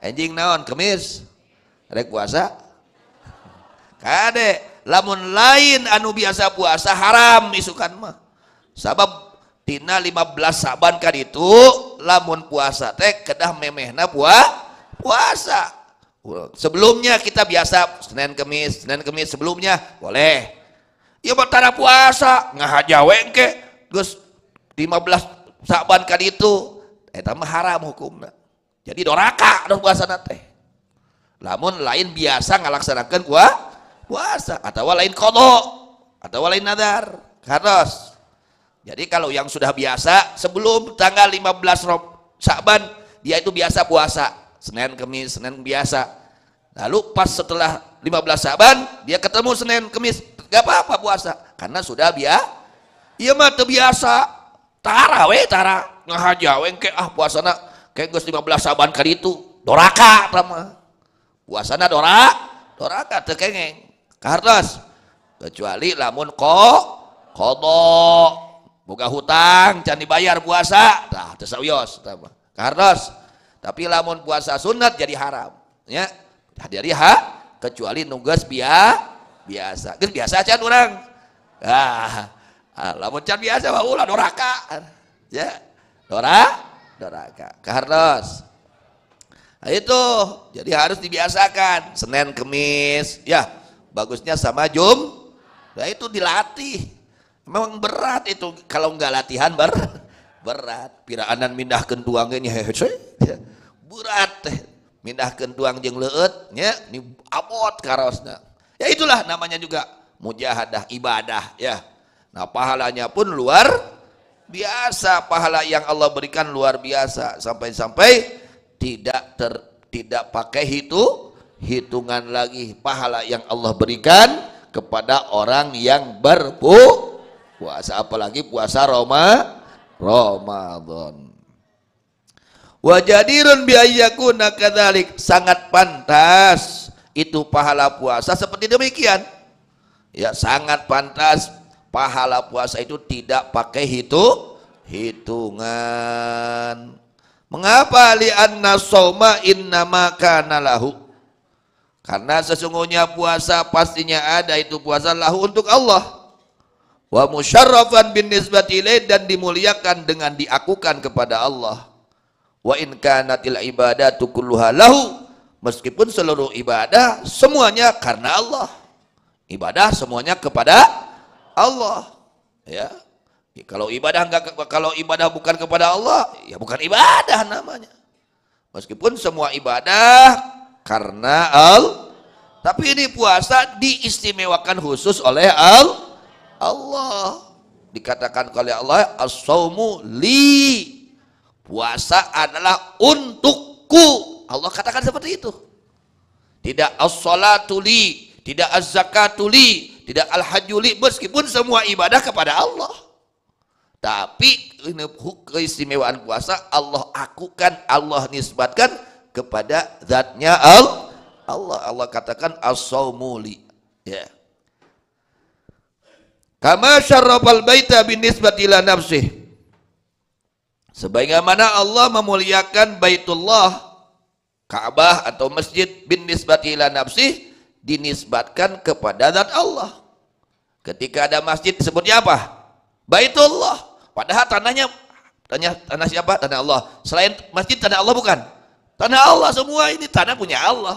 enjing naon kemis rek puasa kade lamun lain anu biasa puasa haram isukan mah sabab tina 15 saban kan itu lamun puasa teh kedah memehna puah puasa sebelumnya kita biasa Senin Kemis Senin Kemis sebelumnya boleh ya batara puasa ngahaja wengke terus 15 saban kan itu eh mah haram hukumnya jadi doraka dong puasa nate lamun lain biasa ngalaksanakan gua puasa atau lain kodok atau lain nadar harus jadi kalau yang sudah biasa sebelum tanggal 15 Rob Sa'ban dia itu biasa puasa Senin Kemis Senin biasa lalu pas setelah 15 Sa'ban dia ketemu Senin Kemis gak apa-apa puasa karena sudah biasa iya mah terbiasa tara we tara ngahaja wengke ah puasa nak kayak gus 15 saban kali itu doraka sama puasana dorak doraka tekengeng kardos kecuali lamun kok kodo buka hutang jangan dibayar puasa nah tesawios kardos tapi lamun puasa sunat jadi haram ya dari ha kecuali nunggas bia biasa kan biasa aja orang ah, ah lamun can biasa mah ulah doraka ya dorak neraka. Kehartos. Nah, itu jadi harus dibiasakan Senin Kemis ya bagusnya sama Jum nah itu dilatih memang berat itu kalau nggak latihan ber berat piraanan mindah kentuang ini ya, berat mindah kentuang jeng leut ya ini abot karosnya ya itulah namanya juga mujahadah ibadah ya nah pahalanya pun luar biasa pahala yang Allah berikan luar biasa sampai-sampai tidak ter, tidak pakai itu hitungan lagi pahala yang Allah berikan kepada orang yang berpuasa apalagi puasa Roma Ramadan wajadirun biayyakuna kadalik sangat pantas itu pahala puasa seperti demikian ya sangat pantas pahala puasa itu tidak pakai hitung hitungan. Mengapa li anna sawma innama lahu? Karena sesungguhnya puasa pastinya ada itu puasa lahu untuk Allah. Wa musyarrafan bin nisbati dan dimuliakan dengan diakukan kepada Allah. Wa in kanatil ibadatu kulluha lahu. Meskipun seluruh ibadah semuanya karena Allah. Ibadah semuanya kepada Allah. Allah. Ya. ya. Kalau ibadah enggak kalau ibadah bukan kepada Allah, ya bukan ibadah namanya. Meskipun semua ibadah karena al tapi ini puasa diistimewakan khusus oleh al Allah. Dikatakan oleh Allah as li. Puasa adalah untukku. Allah katakan seperti itu. Tidak as-salatu tidak az-zakatu tidak al meskipun semua ibadah kepada Allah. Tapi keistimewaan puasa Allah akukan, Allah nisbatkan kepada zatnya al Allah. Allah katakan as-saumuli. Ya. Kama syarrafal baita bin nafsih. Sebagaimana Allah memuliakan Baitullah Ka'bah atau masjid bin nisbatilah ila nafsih dinisbatkan kepada zat Allah. Ketika ada masjid disebutnya apa? Baitullah. Padahal tanahnya tanah tanah siapa? Tanah Allah. Selain masjid tanah Allah bukan? Tanah Allah semua ini tanah punya Allah.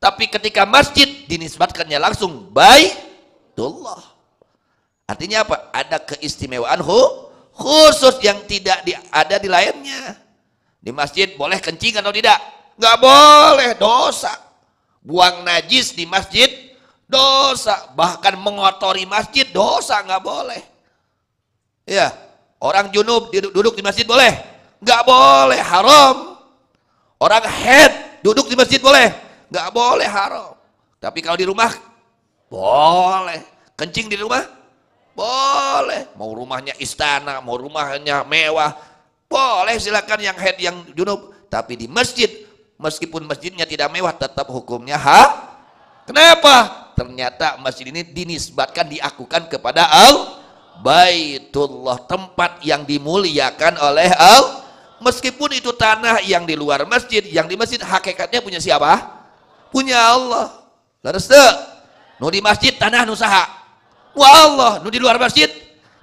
Tapi ketika masjid dinisbatkannya langsung Baitullah. Artinya apa? Ada keistimewaan khusus yang tidak ada di lainnya. Di masjid boleh kencing atau tidak? Nggak boleh, dosa. Buang najis di masjid dosa, bahkan mengotori masjid dosa nggak boleh. Ya, orang junub duduk di masjid boleh? Nggak boleh, haram. Orang head duduk di masjid boleh? Nggak boleh, haram. Tapi kalau di rumah boleh. Kencing di rumah boleh. Mau rumahnya istana, mau rumahnya mewah, boleh silakan yang head yang junub. Tapi di masjid meskipun masjidnya tidak mewah tetap hukumnya ha? Kenapa? Ternyata masjid ini dinisbatkan diakukan kepada Al Baitullah tempat yang dimuliakan oleh Al. meskipun itu tanah yang di luar masjid yang di masjid hakikatnya punya siapa? punya Allah laras nu di masjid tanah saha nu Allah nu di luar masjid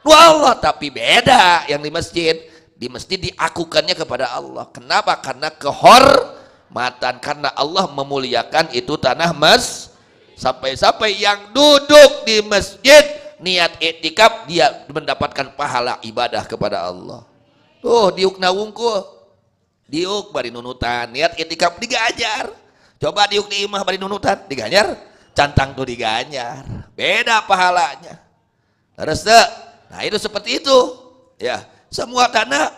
nu Allah tapi beda yang di masjid di masjid diakukannya kepada Allah kenapa? karena kehor matan karena Allah memuliakan itu tanah mas sampai-sampai yang duduk di masjid niat etikap dia mendapatkan pahala ibadah kepada Allah tuh oh, diuk nawungku diuk bari nunutan niat etikap digajar coba diuk di imah bari nunutan diganyar cantang tuh diganyar beda pahalanya terus nah itu seperti itu ya semua tanah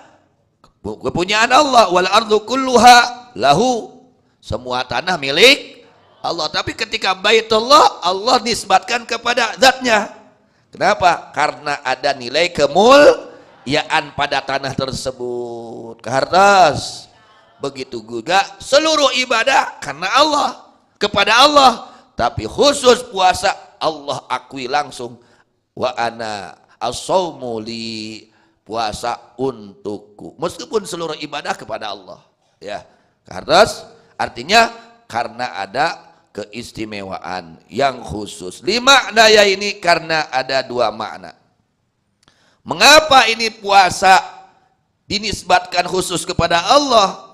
kepunyaan Allah wal ardu kulluha lahu semua tanah milik Allah tapi ketika baitullah Allah Allah nisbatkan kepada zatnya kenapa karena ada nilai kemul yaan pada tanah tersebut kehartas begitu juga seluruh ibadah karena Allah kepada Allah tapi khusus puasa Allah akui langsung wa ana asaumuli puasa untukku meskipun seluruh ibadah kepada Allah ya harus artinya karena ada keistimewaan yang khusus. Lima daya ini karena ada dua makna. Mengapa ini puasa dinisbatkan khusus kepada Allah?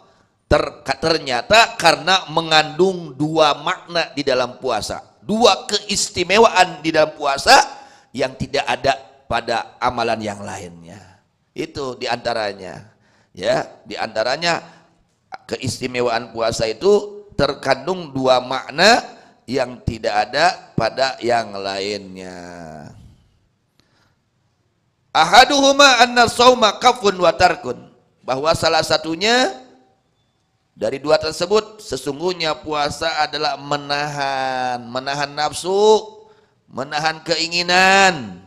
Ter, ternyata karena mengandung dua makna di dalam puasa. Dua keistimewaan di dalam puasa yang tidak ada pada amalan yang lainnya. Itu diantaranya. Ya, diantaranya keistimewaan puasa itu terkandung dua makna yang tidak ada pada yang lainnya. Ahaduhuma anna sawma kafun wa tarkun. Bahwa salah satunya dari dua tersebut sesungguhnya puasa adalah menahan, menahan nafsu, menahan keinginan.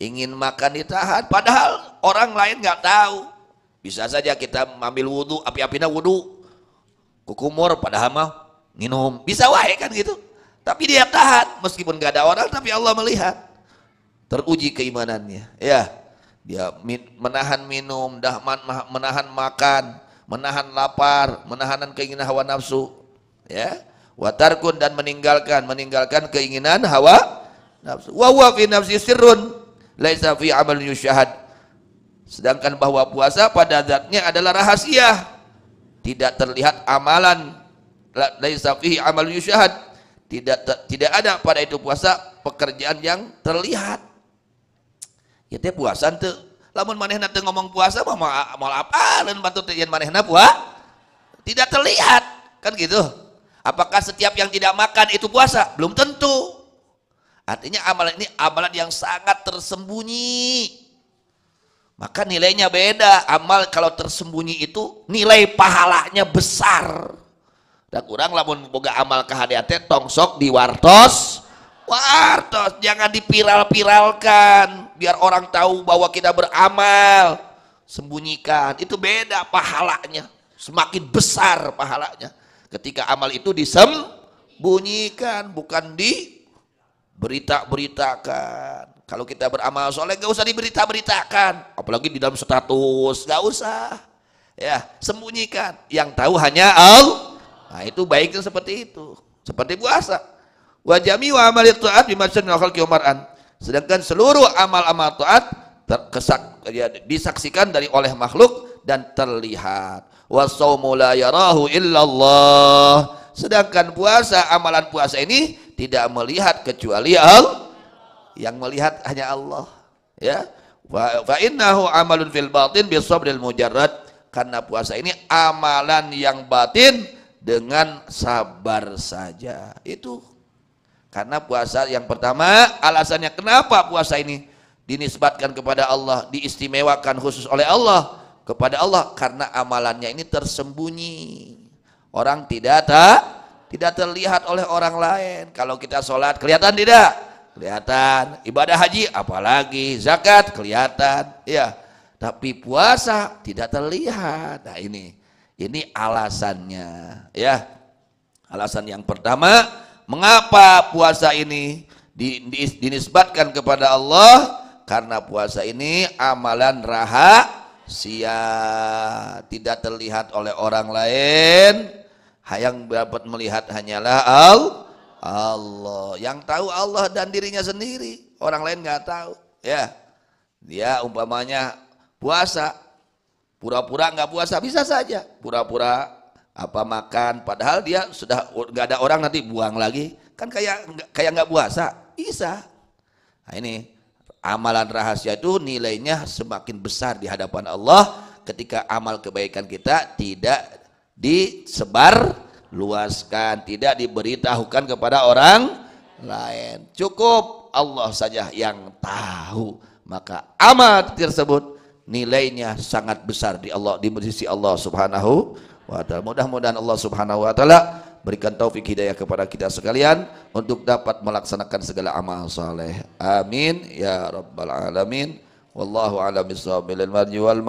Ingin makan ditahan padahal orang lain nggak tahu. Bisa saja kita ambil wudhu, api-apina wudhu, kukumur pada hama, minum. Bisa wahai kan gitu. Tapi dia tahan meskipun gak ada orang tapi Allah melihat. Teruji keimanannya. Ya. Dia menahan minum, dah menahan makan, menahan lapar, menahan keinginan hawa nafsu. Ya. Watarkun dan meninggalkan, meninggalkan keinginan hawa nafsu. Wawafi nafsi sirun, laisa fi amal yusyahad Sedangkan bahwa puasa pada zatnya adalah rahasia. Tidak terlihat amalan. Laisa fihi amal yusyahad. Tidak tidak ada pada itu puasa pekerjaan yang terlihat. Ya teh puasa tuh. Lamun manehna teh ngomong puasa mah moal apa batu teh manehna puah? Tidak terlihat. Kan gitu. Apakah setiap yang tidak makan itu puasa? Belum tentu. Artinya amalan ini amalan yang sangat tersembunyi. Maka nilainya beda. Amal kalau tersembunyi itu nilai pahalanya besar. Dan kurang pun boga amal kehadiatnya tongsok di wartos. Wartos jangan dipiral-piralkan. Biar orang tahu bahwa kita beramal. Sembunyikan. Itu beda pahalanya. Semakin besar pahalanya. Ketika amal itu disembunyikan. Bukan di berita-beritakan. Kalau kita beramal soleh gak usah diberita-beritakan, apalagi di dalam status, gak usah. Ya, sembunyikan. Yang tahu hanya Allah. Nah, itu baiknya seperti itu. Seperti puasa. Wajami Wa jami'u ta'at bimasyad Sedangkan seluruh amal-amal taat terkesak, ya, disaksikan dari oleh makhluk dan terlihat. Wa la yarahu illallah. Sedangkan puasa, amalan puasa ini tidak melihat kecuali Allah. Yang melihat hanya Allah. Ya. Fa innahu amalun fil batin sabril mujarrad. Karena puasa ini amalan yang batin dengan sabar saja. Itu karena puasa yang pertama alasannya kenapa puasa ini dinisbatkan kepada Allah, diistimewakan khusus oleh Allah kepada Allah karena amalannya ini tersembunyi. Orang tidak tak tidak terlihat oleh orang lain. Kalau kita sholat kelihatan tidak? kelihatan. Ibadah haji apalagi, zakat kelihatan, ya. Tapi puasa tidak terlihat. Nah ini, ini alasannya, ya. Alasan yang pertama, mengapa puasa ini dinisbatkan kepada Allah? Karena puasa ini amalan rahasia, tidak terlihat oleh orang lain. Yang dapat melihat hanyalah Allah Allah. Yang tahu Allah dan dirinya sendiri. Orang lain nggak tahu. Ya, dia umpamanya puasa, pura-pura nggak puasa bisa saja. Pura-pura apa makan, padahal dia sudah nggak ada orang nanti buang lagi. Kan kayak kayak nggak puasa, bisa. Nah ini amalan rahasia itu nilainya semakin besar di hadapan Allah ketika amal kebaikan kita tidak disebar luaskan, tidak diberitahukan kepada orang lain. Cukup Allah saja yang tahu. Maka amal tersebut nilainya sangat besar di Allah di sisi Allah Subhanahu wa taala. Mudah-mudahan Allah Subhanahu wa taala berikan taufik hidayah kepada kita sekalian untuk dapat melaksanakan segala amal saleh. Amin ya rabbal alamin. Wallahu alamin Wal